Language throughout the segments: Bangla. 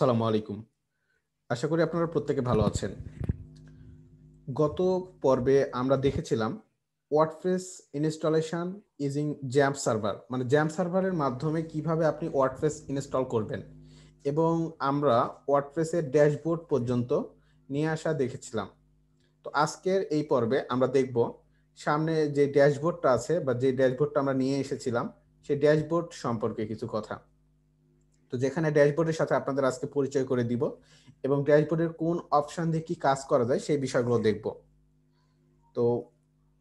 সালামু আলাইকুম আশা করি আপনারা প্রত্যেকে ভালো আছেন গত পর্বে আমরা দেখেছিলাম WordPress installation using XAMPP server মানে জ্যাম সার্ভারের মাধ্যমে কিভাবে আপনি ওয়ার্ডপ্রেস ইনস্টল করবেন এবং আমরা ওয়ার্ডপ্রেসের ড্যাশবোর্ড পর্যন্ত নিয়ে আসা দেখেছিলাম তো আজকের এই পর্বে আমরা দেখব সামনে যে ড্যাশবোর্ডটা আছে বা যে ড্যাশবোর্ডটা আমরা নিয়ে এসেছিলাম সেই ড্যাশবোর্ড সম্পর্কে কিছু কথা তো যেখানে ড্যাশবোর্ডের সাথে আপনাদের আজকে পরিচয় করে দিব এবং ড্যাশবোর্ডের কোন অপশন দিয়ে কি কাজ করা যায় সেই বিষয়গুলো দেখব তো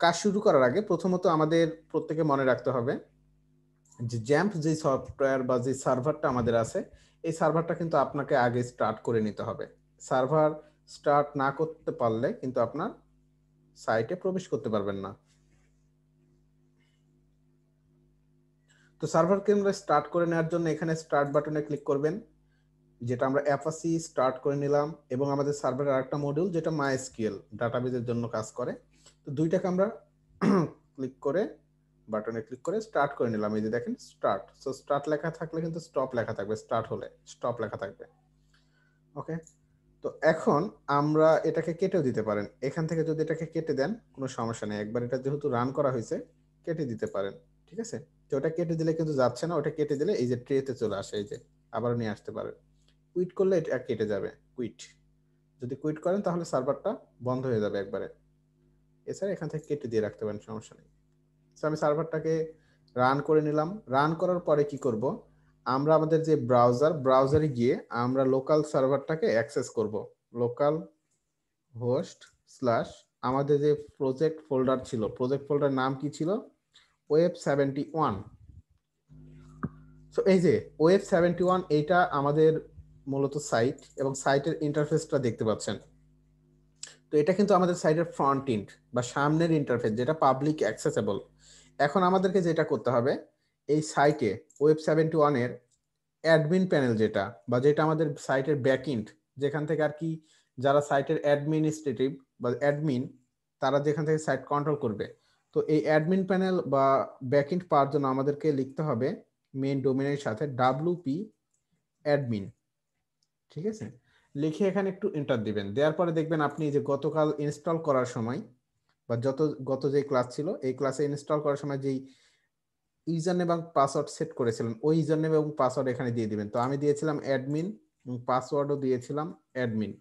কাজ শুরু করার আগে প্রথমত আমাদের প্রত্যেকে মনে রাখতে হবে যে জ্যাম্প যে সফটওয়্যার বা যে সার্ভারটা আমাদের আছে এই সার্ভারটা কিন্তু আপনাকে আগে স্টার্ট করে নিতে হবে সার্ভার স্টার্ট না করতে পারলে কিন্তু আপনার সাইটে প্রবেশ করতে পারবেন না তো সার্ভার ক্যামেরা স্টার্ট করে নেওয়ার জন্য এখানে স্টার্ট বাটনে ক্লিক করবেন যেটা আমরা অ্যাপাসি স্টার্ট করে নিলাম এবং আমাদের সার্ভারের আরেকটা মডিউল যেটা মাইএসকিউএল ডাটাবেজের জন্য কাজ করে তো দুইটাকে আমরা ক্লিক করে বাটনে ক্লিক করে স্টার্ট করে নিলাম এই যে দেখেন স্টার্ট সো স্টার্ট লেখা থাকলে কিন্তু স্টপ লেখা থাকবে স্টার্ট হলে স্টপ লেখা থাকবে ওকে তো এখন আমরা এটাকে কেটেও দিতে পারেন এখান থেকে যদি এটাকে কেটে দেন কোনো সমস্যা নেই একবার এটা যেহেতু রান করা হয়েছে কেটে দিতে পারেন ঠিক আছে তো ওটা কেটে দিলে কিন্তু যাচ্ছে না ওটা কেটে দিলে এই যে ট্রেতে চলে আসে এই যে আবার নিয়ে আসতে পারে কুইট করলে এটা কেটে যাবে কুইট যদি কুইট করেন তাহলে সার্ভারটা বন্ধ হয়ে যাবে একবারে এছাড়া এখান থেকে কেটে দিয়ে রাখতে পারেন সমস্যা নেই তো আমি সার্ভারটাকে রান করে নিলাম রান করার পরে কি করব আমরা আমাদের যে ব্রাউজার ব্রাউজারে গিয়ে আমরা লোকাল সার্ভারটাকে অ্যাক্সেস করব লোকাল হোস্ট স্ল্যাশ আমাদের যে প্রজেক্ট ফোল্ডার ছিল প্রজেক্ট ফোল্ডার নাম কি ছিল ওয়েব সেভেন্টি ওয়ান সো এই যে ওয়েব সেভেন্টি ওয়ান এইটা আমাদের মূলত সাইট এবং সাইটের ইন্টারফেসটা দেখতে পাচ্ছেন তো এটা কিন্তু আমাদের সাইটের ফ্রন্ট ইন্ট বা সামনের ইন্টারফেস যেটা পাবলিক অ্যাক্সেসেবল এখন আমাদেরকে যেটা করতে হবে এই সাইটে ওয়েব সেভেন্টি ওয়ানের অ্যাডমিন প্যানেল যেটা বা যেটা আমাদের সাইটের ব্যাক ইন্ট যেখান থেকে আর কি যারা সাইটের অ্যাডমিনিস্ট্রেটিভ বা অ্যাডমিন তারা যেখান থেকে সাইট কন্ট্রোল করবে তো এই অ্যাডমিন প্যানেল বা ব্যাকএন্ড পাওয়ার জন্য আমাদেরকে লিখতে হবে মেন ডোমেনের সাথে পি অ্যাডমিন ঠিক আছে লিখে এখানে একটু এন্টার দিবেন দেওয়ার পরে দেখবেন আপনি যে গতকাল ইনস্টল করার সময় বা যত গত যে ক্লাস ছিল এই ক্লাসে ইনস্টল করার সময় যেই ইউজার নেম এবং পাসওয়ার্ড সেট করেছিলেন ওই ইউজার নেম এবং পাসওয়ার্ড এখানে দিয়ে দিবেন তো আমি দিয়েছিলাম অ্যাডমিন এবং পাসওয়ার্ডও দিয়েছিলাম অ্যাডমিন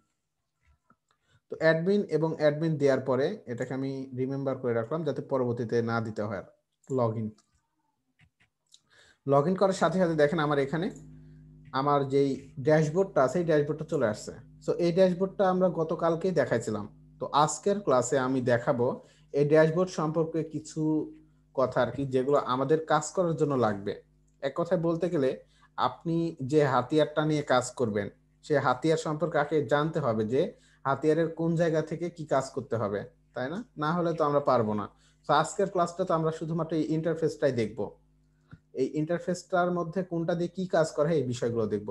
তো অ্যাডমিন এবং অ্যাডমিন দেওয়ার পরে এটাকে আমি রিমেম্বার করে রাখলাম যাতে পরবর্তীতে না দিতে হয় লগ ইন লগ ইন করার সাথে সাথে দেখেন আমার এখানে আমার যেই ড্যাশবোর্ডটা আছে এই ড্যাশবোর্ডটা চলে আসছে সো এই ড্যাশবোর্ডটা আমরা গতকালকেই দেখাইছিলাম তো আজকের ক্লাসে আমি দেখাবো এই ড্যাশবোর্ড সম্পর্কে কিছু কথা আর কি যেগুলো আমাদের কাজ করার জন্য লাগবে এক কথায় বলতে গেলে আপনি যে হাতিয়ারটা নিয়ে কাজ করবেন সে হাতিয়ার সম্পর্কে আগে জানতে হবে যে হাতিয়ারের কোন জায়গা থেকে কি কাজ করতে হবে তাই না না হলে তো আমরা পারবো না তো আজকের ক্লাসটা তো আমরা শুধুমাত্র এই ইন্টারফেসটাই দেখব এই ইন্টারফেসটার মধ্যে কোনটা দিয়ে কি কাজ করা হয় এই বিষয়গুলো দেখব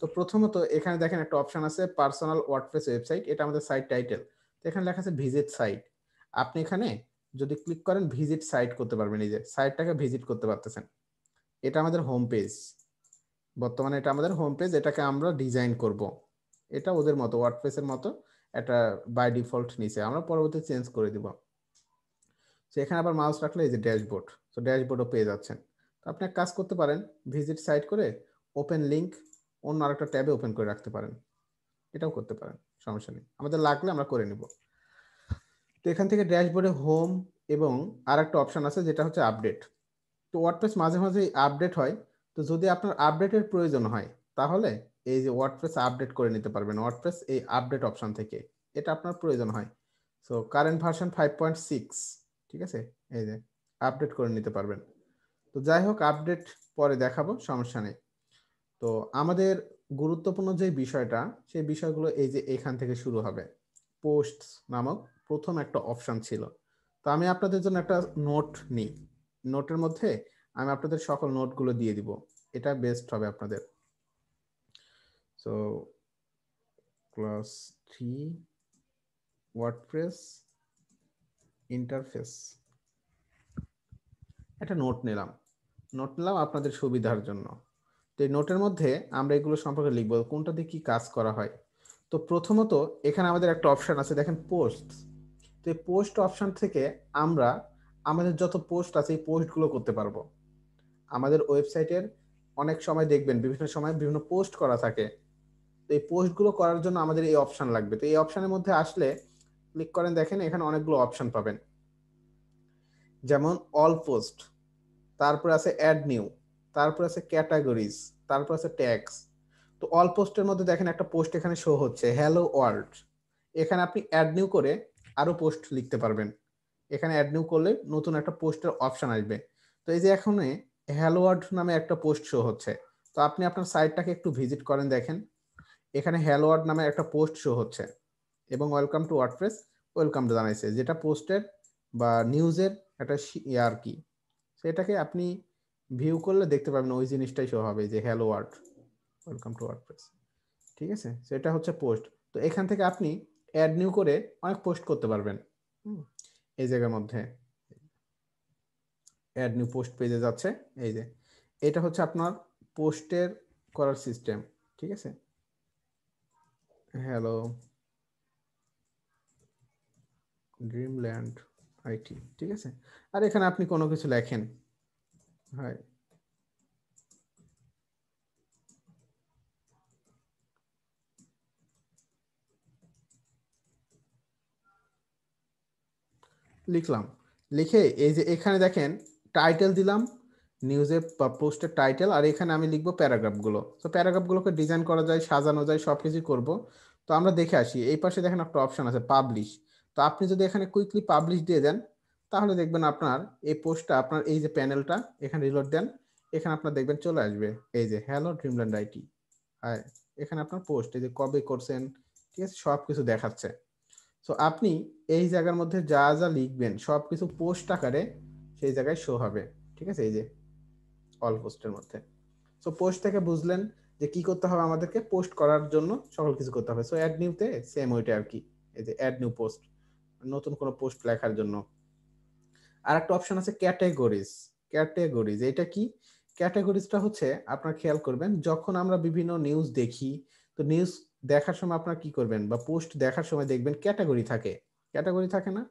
তো প্রথমত এখানে দেখেন একটা অপশন আছে পার্সোনাল ওয়ার্ডফেস ওয়েবসাইট এটা আমাদের সাইট টাইটেল তো এখানে লেখা আছে ভিজিট সাইট আপনি এখানে যদি ক্লিক করেন ভিজিট সাইট করতে পারবেন নিজের সাইটটাকে ভিজিট করতে পারতেছেন এটা আমাদের হোম পেজ বর্তমানে এটা আমাদের হোম পেজ এটাকে আমরা ডিজাইন করব এটা ওদের মতো এর মতো একটা বাই ডিফল্ট নিচে আমরা পরবর্তী চেঞ্জ করে দিব তো এখানে আবার মাউস রাখলে এই যে ড্যাশবোর্ড তো ড্যাশবোর্ডও পেয়ে যাচ্ছেন তো আপনি এক কাজ করতে পারেন ভিজিট সাইট করে ওপেন লিঙ্ক অন্য আরেকটা ট্যাবে ওপেন করে রাখতে পারেন এটাও করতে পারেন সমস্যা নেই আমাদের লাগলে আমরা করে নিব তো এখান থেকে ড্যাশবোর্ডে হোম এবং আর একটা অপশান আছে যেটা হচ্ছে আপডেট তো ওয়ার্ডপ্রেস মাঝে মাঝে আপডেট হয় তো যদি আপনার আপডেটের প্রয়োজন হয় তাহলে এই যে ওয়ার্ডপ্রেস আপডেট করে নিতে পারবেন ওয়ার্ডপ্রেস এই আপডেট অপশন থেকে এটা আপনার প্রয়োজন হয় so current version five point six ঠিক আছে এই যে আপডেট করে নিতে পারবেন তো যাই হোক আপডেট পরে দেখাবো সমস্যা নেই তো আমাদের গুরুত্বপূর্ণ যে বিষয়টা সেই বিষয়গুলো এই যে এখান থেকে শুরু হবে পোস্ট নামক প্রথম একটা অপশান ছিল তো আমি আপনাদের জন্য একটা নোট নিই নোটের মধ্যে আমি আপনাদের সকল নোটগুলো দিয়ে দিব এটা বেস্ট হবে আপনাদের So class 3 WordPress interface একটা নোট নিলাম নোট নিলাম আপনাদের সুবিধার জন্য তো এই নোটের মধ্যে আমরা এগুলো সম্পর্কে লিখব কোনটা দিয়ে কি কাজ করা হয় তো প্রথমত এখানে আমাদের একটা অপশান আছে দেখেন পোস্ট তো এই পোস্ট অপশান থেকে আমরা আমাদের যত পোস্ট আছে এই পোস্টগুলো করতে পারবো আমাদের ওয়েবসাইটের অনেক সময় দেখবেন বিভিন্ন সময় বিভিন্ন পোস্ট করা থাকে তো এই পোস্টগুলো করার জন্য আমাদের এই অপশান লাগবে তো এই অপশানের মধ্যে আসলে ক্লিক করেন দেখেন এখানে অনেকগুলো অপশান পাবেন যেমন অল পোস্ট তারপর আছে অ্যাড নিউ তারপর আছে ক্যাটাগরিজ তারপর আছে ট্যাক্স তো অল পোস্টের মধ্যে দেখেন একটা পোস্ট এখানে শো হচ্ছে হ্যালো ওয়ার্ল্ড এখানে আপনি অ্যাড নিউ করে আরও পোস্ট লিখতে পারবেন এখানে অ্যাড নিউ করলে নতুন একটা পোস্টের অপশান আসবে তো এই যে এখন হ্যালো ওয়ার্ল্ড নামে একটা পোস্ট শো হচ্ছে তো আপনি আপনার সাইটটাকে একটু ভিজিট করেন দেখেন এখানে হ্যালো ওয়ার্ড নামে একটা পোস্ট শো হচ্ছে এবং ওয়েলকাম টু ওয়ার্ডপ্রেস ওয়েলকাম জানাইছে যেটা পোস্টের বা নিউজের একটা ইয়ে আর কি সেটাকে আপনি ভিউ করলে দেখতে পাবেন ওই জিনিসটাই শো হবে যে hello world welcome to WordPress ঠিক আছে সেটা হচ্ছে পোস্ট তো এখান থেকে আপনি অ্যাড নিউ করে অনেক পোস্ট করতে পারবেন এই জায়গার মধ্যে অ্যাড নিউ পোস্ট পেজে যাচ্ছে এই যে এটা হচ্ছে আপনার পোস্টের করার সিস্টেম ঠিক আছে হ্যালো ড্রিমল্যান্ড আইটি ঠিক আছে আর এখানে আপনি কোনো কিছু লেখেন হয় লিখলাম লিখে এই যে এখানে দেখেন টাইটেল দিলাম নিউজে পোস্টের টাইটেল আর এখানে আমি লিখবো প্যারাগ্রাফগুলো তো প্যারাগ্রাফগুলোকে ডিজাইন করা যায় সাজানো যায় সব কিছুই করবো তো আমরা দেখে আসি এই পাশে দেখেন একটা অপশান আছে পাবলিশ তো আপনি যদি এখানে কুইকলি পাবলিশ দিয়ে দেন তাহলে দেখবেন আপনার এই পোস্টটা আপনার এই যে প্যানেলটা এখানে রিলোড দেন এখানে আপনার দেখবেন চলে আসবে এই যে হ্যালো ড্রিমল্যান্ড আইটি হ্যাঁ এখানে আপনার পোস্ট এই যে কবে করছেন ঠিক আছে সব কিছু দেখাচ্ছে সো আপনি এই জায়গার মধ্যে যা যা লিখবেন সব কিছু পোস্ট আকারে সেই জায়গায় শো হবে ঠিক আছে এই যে অল পোস্টের মধ্যে সো পোস্ট থেকে বুঝলেন যে কি করতে হবে আমাদেরকে পোস্ট করার জন্য সকল কিছু করতে হবে সো অ্যাড নিউতে সেম ওইটা আর কি এই যে অ্যাড নিউ পোস্ট নতুন কোনো পোস্ট লেখার জন্য আর একটা অপশন আছে ক্যাটাগরিজ ক্যাটাগরিজ এটা কি ক্যাটাগরিজটা হচ্ছে আপনার খেয়াল করবেন যখন আমরা বিভিন্ন নিউজ দেখি তো নিউজ দেখার সময় আপনার কি করবেন বা পোস্ট দেখার সময় দেখবেন ক্যাটাগরি থাকে ক্যাটাগরি থাকে না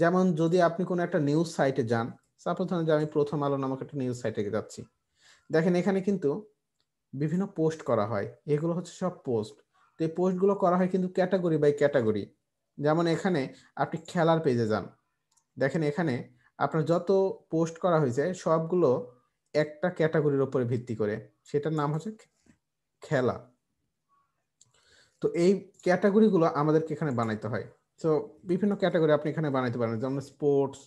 যেমন যদি আপনি কোনো একটা নিউজ সাইটে যান সাপোজ ধরেন যে আমি প্রথম আলো নামক একটা নিউজ সাইটে যাচ্ছি দেখেন এখানে কিন্তু বিভিন্ন পোস্ট করা হয় এগুলো হচ্ছে সব পোস্ট তো এই পোস্টগুলো করা হয় কিন্তু ক্যাটাগরি বাই ক্যাটাগরি যেমন এখানে আপনি খেলার পেজে যান দেখেন এখানে আপনার যত পোস্ট করা হয়েছে সবগুলো একটা ক্যাটাগরির উপরে ভিত্তি করে সেটার নাম হচ্ছে খেলা তো এই ক্যাটাগরিগুলো আমাদেরকে এখানে বানাইতে হয় তো বিভিন্ন ক্যাটাগরি আপনি এখানে বানাইতে পারেন যেমন স্পোর্টস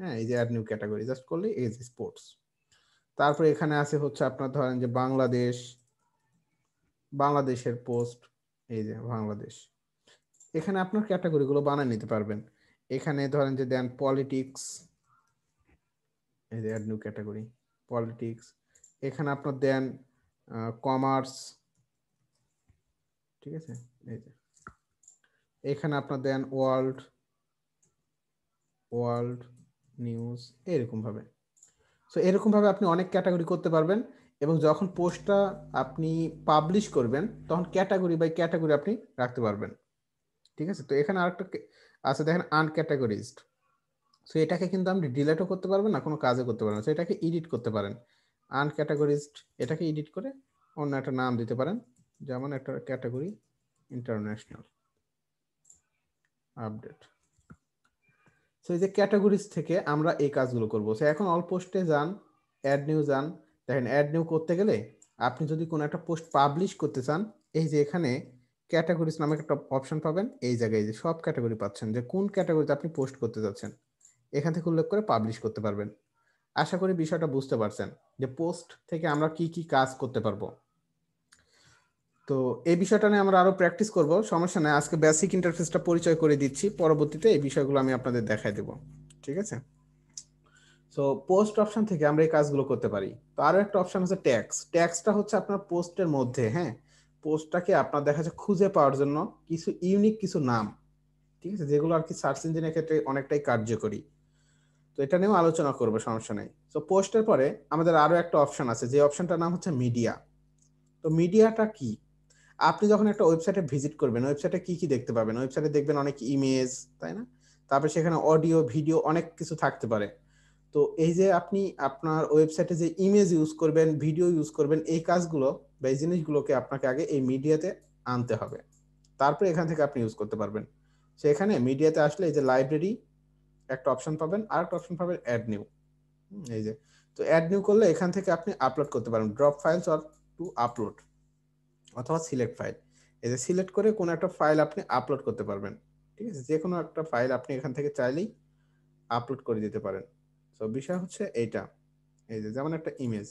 হ্যাঁ এই যে অ্যাড নিউ ক্যাটাগরি জাস্ট করলে এই যে স্পোর্টস তারপরে এখানে আছে হচ্ছে আপনার ধরেন যে বাংলাদেশ বাংলাদেশের পোস্ট এই যে বাংলাদেশ এখানে আপনার ক্যাটাগরিগুলো বানিয়ে নিতে পারবেন এখানে ধরেন যে দেন পলিটিক্স এই যে অ্যাড নিউ ক্যাটাগরি পলিটিক্স এখানে আপনার দেন কমার্স ঠিক আছে এই যে এখানে আপনার দেন ওয়ার্ল্ড ওয়ার্ল্ড নিউজ এরকমভাবে সো এরকমভাবে আপনি অনেক ক্যাটাগরি করতে পারবেন এবং যখন পোস্টটা আপনি পাবলিশ করবেন তখন ক্যাটাগরি বাই ক্যাটাগরি আপনি রাখতে পারবেন ঠিক আছে তো এখানে আরেকটা আছে দেখেন আনক্যাটাগরিজড সো এটাকে কিন্তু আপনি ডিলেটও করতে পারবেন না কোনো কাজে করতে পারবেন সো এটাকে এডিট করতে পারেন আনক্যাটাগরিজড এটাকে এডিট করে অন্য একটা নাম দিতে পারেন যেমন একটা ক্যাটাগরি ইন্টারন্যাশনাল আপডেট সো এই যে ক্যাটাগরিজ থেকে আমরা এই কাজগুলো করব সো এখন অল পোস্টে যান অ্যাড নিউ যান দেখেন অ্যাড নিউ করতে গেলে আপনি যদি কোনো একটা পোস্ট পাবলিশ করতে চান এই যে এখানে ক্যাটাগরিজ নামে একটা অপশন পাবেন এই জায়গায় যে সব ক্যাটাগরি পাচ্ছেন যে কোন ক্যাটাগরিতে আপনি পোস্ট করতে যাচ্ছেন এখান থেকে উল্লেখ করে পাবলিশ করতে পারবেন আশা করি বিষয়টা বুঝতে পারছেন যে পোস্ট থেকে আমরা কি কি কাজ করতে পারবো তো এই বিষয়টা নিয়ে আমরা আরো প্র্যাকটিস করব সমস্যা নাই আজকে বেসিক ইন্টারফেসটা পরিচয় করে দিচ্ছি পরবর্তীতে এই বিষয়গুলো আমি আপনাদের দেখাই দেব ঠিক আছে সো পোস্ট অপশন থেকে আমরা এই কাজগুলো করতে পারি তো আরো একটা অপশন আছে ট্যাক্স ট্যাক্সটা হচ্ছে আপনার পোস্টের মধ্যে হ্যাঁ পোস্টটাকে আপনার দেখা যাচ্ছে খুঁজে পাওয়ার জন্য কিছু ইউনিক কিছু নাম ঠিক আছে যেগুলো আর কি সার্চ ইঞ্জিনের ক্ষেত্রে অনেকটাই কার্যকরী তো এটা নিয়েও আলোচনা করবো সমস্যা নেই তো পোস্টের পরে আমাদের আরো একটা অপশন আছে যে অপশনটার নাম হচ্ছে মিডিয়া তো মিডিয়াটা কি আপনি যখন একটা ওয়েবসাইটে ভিজিট করবেন ওয়েবসাইটে কি কি দেখতে পাবেন ওয়েবসাইটে দেখবেন অনেক ইমেজ তাই না তারপরে সেখানে অডিও ভিডিও অনেক কিছু থাকতে পারে তো এই যে আপনি আপনার ওয়েবসাইটে যে ইমেজ ইউজ করবেন ভিডিও ইউজ করবেন এই কাজগুলো বা এই জিনিসগুলোকে আপনাকে আগে এই মিডিয়াতে আনতে হবে তারপরে এখান থেকে আপনি ইউজ করতে পারবেন সেখানে মিডিয়াতে আসলে এই যে লাইব্রেরি একটা অপশন পাবেন আর একটা অপশন পাবেন অ্যাড নিউ এই যে তো অ্যাড নিউ করলে এখান থেকে আপনি আপলোড করতে পারেন drop files or to upload অথবা সিলেক্ট ফাইল এই যে সিলেক্ট করে কোনো একটা ফাইল আপনি আপলোড করতে পারবেন ঠিক আছে যে কোনো একটা ফাইল আপনি এখান থেকে চাইলেই আপলোড করে দিতে পারেন তো বিষয় হচ্ছে এইটা এই যে যেমন একটা ইমেজ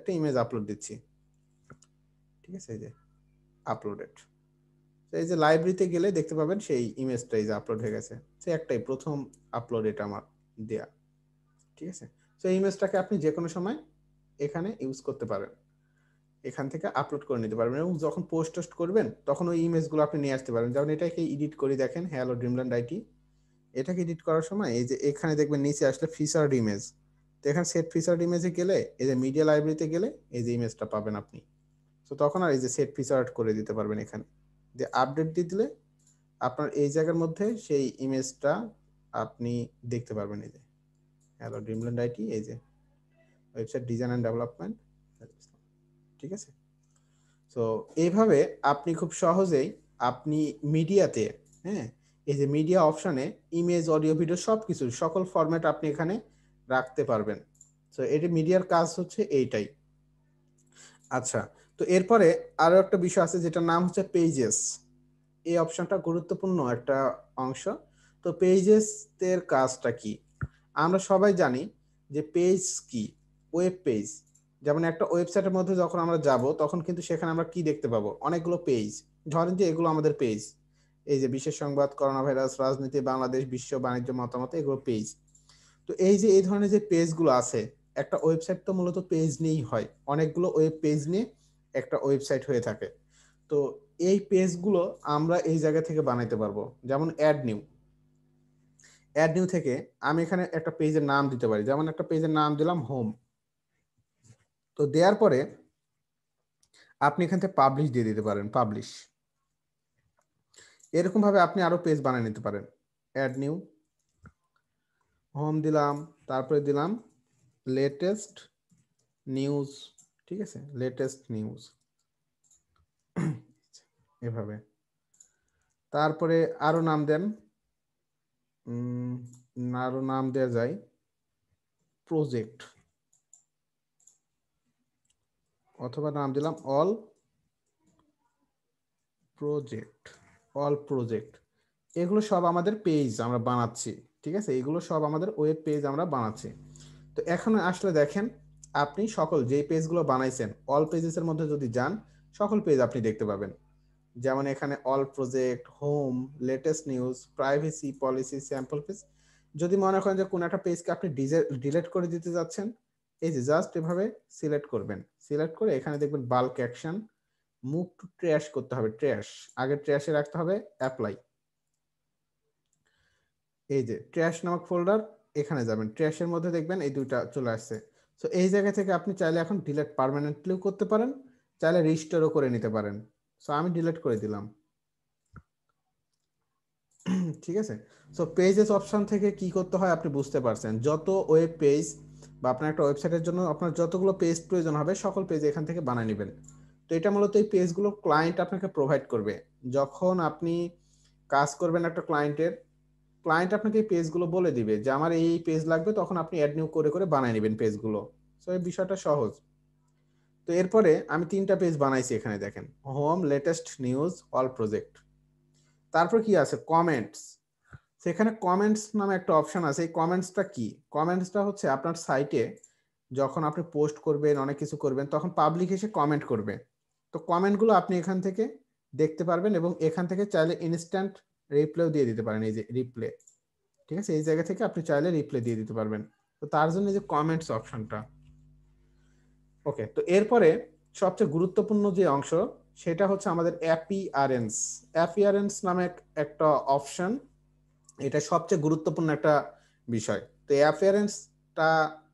একটা ইমেজ আপলোড দিচ্ছি ঠিক আছে এই যে আপলোডেড তো এই যে লাইব্রেরিতে গেলে দেখতে পাবেন সেই ইমেজটা এই যে আপলোড হয়ে গেছে সে একটাই প্রথম আপলোড এটা আমার দেয়া ঠিক আছে তো এই ইমেজটাকে আপনি যে কোনো সময় এখানে ইউজ করতে পারেন এখান থেকে আপলোড করে নিতে পারবেন এবং যখন পোস্ট টোস্ট করবেন তখন ওই ইমেজগুলো আপনি নিয়ে আসতে পারবেন যেমন এটাকে এডিট করে দেখেন হ্যালো ড্রিমল্যান্ড আইটি এটাকে এডিট করার সময় এই যে এখানে দেখবেন নিচে আসলে ফিচার্ড ইমেজ তো এখানে সেট ফিচার্ড ইমেজে গেলে এই যে মিডিয়া লাইব্রেরিতে গেলে এই যে ইমেজটা পাবেন আপনি তো তখন আর এই যে সেট ফিচার্ড করে দিতে পারবেন এখানে যে আপডেট দিয়ে দিলে আপনার এই জায়গার মধ্যে সেই ইমেজটা আপনি দেখতে পারবেন এই যে হ্যালো ড্রিমল্যান্ড আইটি এই যে ওয়েবসাইট ডিজাইন অ্যান্ড ডেভেলপমেন্ট ঠিক আছে তো এইভাবে আপনি খুব সহজেই আপনি মিডিয়াতে হ্যাঁ এই যে মিডিয়া অপশানে ইমেজ অডিও ভিডিও সব কিছু সকল ফরম্যাট আপনি এখানে রাখতে পারবেন তো এটি মিডিয়ার কাজ হচ্ছে এইটাই আচ্ছা তো এরপরে আরও একটা বিষয় আছে যেটা নাম হচ্ছে পেজেস এই অপশনটা গুরুত্বপূর্ণ একটা অংশ তো পেজেসের কাজটা কি আমরা সবাই জানি যে পেজ কি ওয়েব পেজ যেমন একটা ওয়েবসাইটের মধ্যে যখন আমরা যাব তখন কিন্তু সেখানে আমরা কি দেখতে পাবো অনেকগুলো পেজ ধরেন যে এগুলো আমাদের পেজ এই যে বিশেষ সংবাদ করোনা ভাইরাস রাজনীতি বাংলাদেশ বিশ্ব বাণিজ্য মতামত এগুলো পেজ তো এই যে এই ধরনের যে পেজগুলো আছে একটা ওয়েবসাইট তো মূলত পেজ নিয়েই হয় অনেকগুলো ওয়েব পেজ নিয়ে একটা ওয়েবসাইট হয়ে থাকে তো এই পেজগুলো আমরা এই জায়গা থেকে বানাইতে পারবো যেমন অ্যাড নিউ অ্যাড নিউ থেকে আমি এখানে একটা পেজের নাম দিতে পারি যেমন একটা পেজের নাম দিলাম হোম তো দেওয়ার পরে আপনি এখান থেকে পাবলিশ দিয়ে দিতে পারেন পাবলিশ এরকমভাবে আপনি আরও পেজ বানিয়ে নিতে পারেন অ্যাড নিউ হোম দিলাম তারপরে দিলাম লেটেস্ট নিউজ ঠিক আছে লেটেস্ট নিউজ এভাবে তারপরে আরও নাম দেন আরও নাম দেওয়া যায় প্রজেক্ট অথবা নাম দিলাম অল প্রজেক্ট অল প্রজেক্ট এগুলো সব আমাদের পেজ আমরা বানাচ্ছি ঠিক আছে এগুলো সব আমাদের ওয়েব পেজ আমরা বানাচ্ছি তো এখন আসলে দেখেন আপনি সকল যে পেজগুলো বানাইছেন অল পেজেসের মধ্যে যদি যান সকল পেজ আপনি দেখতে পাবেন যেমন এখানে all project home latest news privacy policy sample page যদি মনে করেন যে কোনো একটা পেজকে আপনি ডিলেট করে দিতে যাচ্ছেন এই যে জাস্ট এভাবে সিলেক্ট করবেন সিলেক্ট করে এখানে দেখবেন bulk action move to trash করতে হবে ট্র্যাশ আগে ট্র্যাশে রাখতে হবে অ্যাপ্লাই এই যে ট্র্যাশ নামক ফোল্ডার এখানে যাবেন ট্র্যাশের মধ্যে দেখবেন এই দুইটা চলে আসছে সো এই জায়গা থেকে আপনি চাইলে এখন ডিলেট পারমানেন্টলিও করতে পারেন চাইলে রেজিস্টারও করে নিতে পারেন সো আমি ডিলেট করে দিলাম ঠিক আছে সো পেজেস অপশন থেকে কি করতে হয় আপনি বুঝতে পারছেন যত ওয়েব পেজ বা আপনার একটা ওয়েবসাইটের জন্য আপনার যতগুলো পেজ প্রয়োজন হবে সকল পেজ এখান থেকে বানিয়ে নেবেন তো এটা মূলত এই পেজগুলো ক্লায়েন্ট আপনাকে প্রোভাইড করবে যখন আপনি কাজ করবেন একটা ক্লায়েন্টের ক্লায়েন্ট আপনাকে এই পেজগুলো বলে দিবে যে আমার এই পেজ লাগবে তখন আপনি অ্যাড নিউ করে করে বানিয়ে নেবেন পেজগুলো সো এই বিষয়টা সহজ তো এরপরে আমি তিনটা পেজ বানাইছি এখানে দেখেন home latest news all project তারপর কি আছে কমেন্টস সেখানে কমেন্টস নামে একটা অপশন আছে এই কমেন্টসটা কি কমেন্টসটা হচ্ছে আপনার সাইটে যখন আপনি পোস্ট করবেন অনেক কিছু করবেন তখন পাবলিক এসে কমেন্ট করবে তো কমেন্টগুলো আপনি এখান থেকে দেখতে পারবেন এবং এখান থেকে চাইলে ইনস্ট্যান্ট রিপ্লেও দিয়ে দিতে পারেন এই যে রিপ্লে ঠিক আছে এই জায়গা থেকে আপনি চাইলে রিপ্লে দিয়ে দিতে পারবেন তো তার জন্য যে কমেন্টস অপশনটা ওকে তো এরপরে সবচেয়ে গুরুত্বপূর্ণ যে অংশ সেটা হচ্ছে আমাদের অ্যাপিয়ারেন্স অ্যাপিয়ারেন্স নামে একটা অপশন এটা সবচেয়ে গুরুত্বপূর্ণ একটা বিষয় তো অ্যাপিয়ারেন্সটা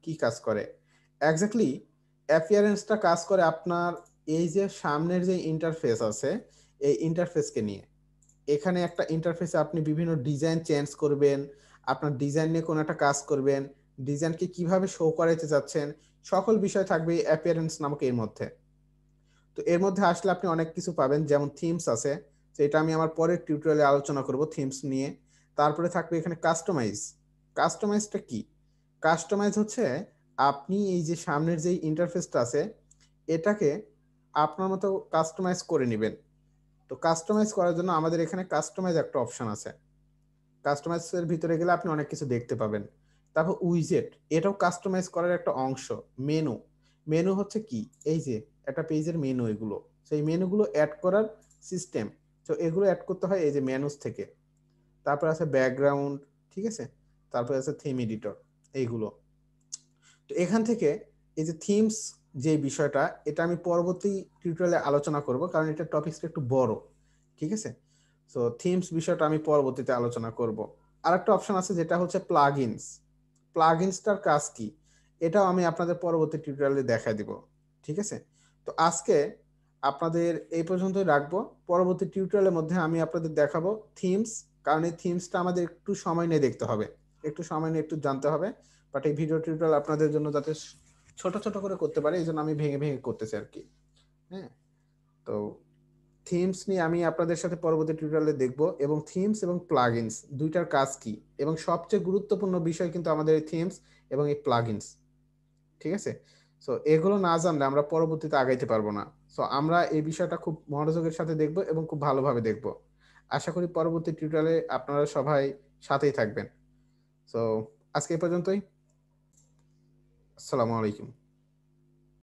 কি কাজ করে এক্স্যাক্টলি অ্যাপিয়ারেন্সটা কাজ করে আপনার এই যে সামনের যে ইন্টারফেস আছে এই ইন্টারফেসকে নিয়ে এখানে একটা ইন্টারফেসে আপনি বিভিন্ন ডিজাইন চেঞ্জ করবেন আপনার ডিজাইন নিয়ে কোনো একটা কাজ করবেন ডিজাইনকে কিভাবে শো করাইতে চাচ্ছেন সকল বিষয় থাকবে অ্যাপিয়ারেন্স নামক এর মধ্যে তো এর মধ্যে আসলে আপনি অনেক কিছু পাবেন যেমন থিমস আছে সেটা এটা আমি আমার পরের টিউটোরিয়ালে আলোচনা করব থিমস নিয়ে তারপরে থাকবে এখানে কাস্টমাইজ কাস্টমাইজটা কি কাস্টমাইজ হচ্ছে আপনি এই যে সামনের যে ইন্টারফেসটা আছে এটাকে আপনার মতো কাস্টমাইজ করে নেবেন তো কাস্টমাইজ করার জন্য আমাদের এখানে কাস্টমাইজ একটা অপশন আছে কাস্টমাইজের ভিতরে গেলে আপনি অনেক কিছু দেখতে পাবেন তারপর উইজেট এটাও কাস্টমাইজ করার একটা অংশ মেনু মেনু হচ্ছে কি এই যে একটা পেজের মেনু এগুলো সেই মেনুগুলো অ্যাড করার সিস্টেম তো এগুলো অ্যাড করতে হয় এই যে মেনুস থেকে তারপর আছে ব্যাকগ্রাউন্ড ঠিক আছে তারপর আছে থিম এডিটর এইগুলো তো এখান থেকে এই যে থিমস যে বিষয়টা এটা আমি পরবর্তী টিউটোরিয়ালে আলোচনা করব কারণ এটা টপিকসটা একটু বড় ঠিক আছে সো থিমস বিষয়টা আমি পরবর্তীতে আলোচনা করব আর একটা অপশন আছে যেটা হচ্ছে প্লাগ ইনস প্লাগ ইনসটার কাজ কি এটাও আমি আপনাদের পরবর্তী টিউটোরিয়ালে দেখা দিব ঠিক আছে তো আজকে আপনাদের এই পর্যন্তই রাখবো পরবর্তী টিউটোরিয়ালের মধ্যে আমি আপনাদের দেখাবো থিমস কারণ এই থিমসটা আমাদের একটু সময় নিয়ে দেখতে হবে একটু সময় নিয়ে একটু জানতে হবে বাট এই ভিডিও টিউটোরিয়াল আপনাদের জন্য যাতে ছোট ছোট করে করতে পারে এই জন্য আমি ভেঙে ভেঙে করতেছি আর কি হ্যাঁ তো থিমস নিয়ে আমি আপনাদের সাথে পরবর্তী টিউটোরিয়ালে দেখব এবং থিমস এবং প্লাগইনস দুইটার কাজ কি এবং সবচেয়ে গুরুত্বপূর্ণ বিষয় কিন্তু আমাদের এই থিমস এবং এই প্লাগইনস ঠিক আছে সো এগুলো না জানলে আমরা পরবর্তীতে আগাইতে পারবো না সো আমরা এই বিষয়টা খুব মনোযোগের সাথে দেখব এবং খুব ভালোভাবে দেখবো আশা করি পরবর্তী টিউটারে আপনারা সবাই সাথেই থাকবেন সো আজকে পর্যন্তই আসসালামু আলাইকুম